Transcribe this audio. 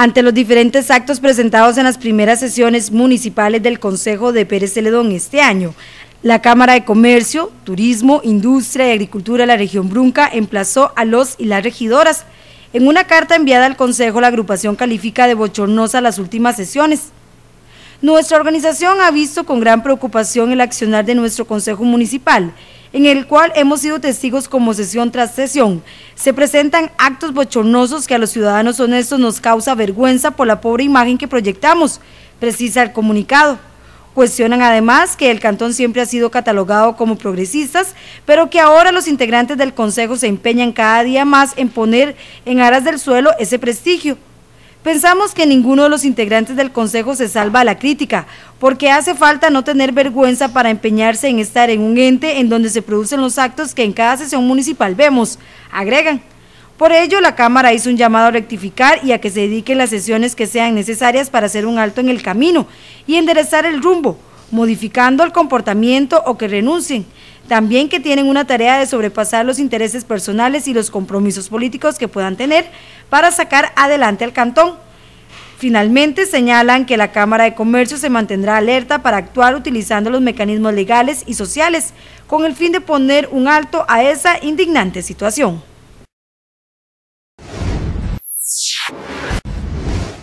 ante los diferentes actos presentados en las primeras sesiones municipales del Consejo de Pérez Celedón este año. La Cámara de Comercio, Turismo, Industria y Agricultura de la región Brunca emplazó a los y las regidoras. En una carta enviada al Consejo, la agrupación califica de bochornosa las últimas sesiones. Nuestra organización ha visto con gran preocupación el accionar de nuestro Consejo Municipal, en el cual hemos sido testigos como sesión tras sesión. Se presentan actos bochornosos que a los ciudadanos honestos nos causa vergüenza por la pobre imagen que proyectamos, precisa el comunicado. Cuestionan además que el cantón siempre ha sido catalogado como progresistas, pero que ahora los integrantes del Consejo se empeñan cada día más en poner en aras del suelo ese prestigio Pensamos que ninguno de los integrantes del Consejo se salva a la crítica, porque hace falta no tener vergüenza para empeñarse en estar en un ente en donde se producen los actos que en cada sesión municipal vemos, agregan. Por ello, la Cámara hizo un llamado a rectificar y a que se dediquen las sesiones que sean necesarias para hacer un alto en el camino y enderezar el rumbo, modificando el comportamiento o que renuncien. También que tienen una tarea de sobrepasar los intereses personales y los compromisos políticos que puedan tener para sacar adelante al cantón. Finalmente, señalan que la Cámara de Comercio se mantendrá alerta para actuar utilizando los mecanismos legales y sociales con el fin de poner un alto a esa indignante situación.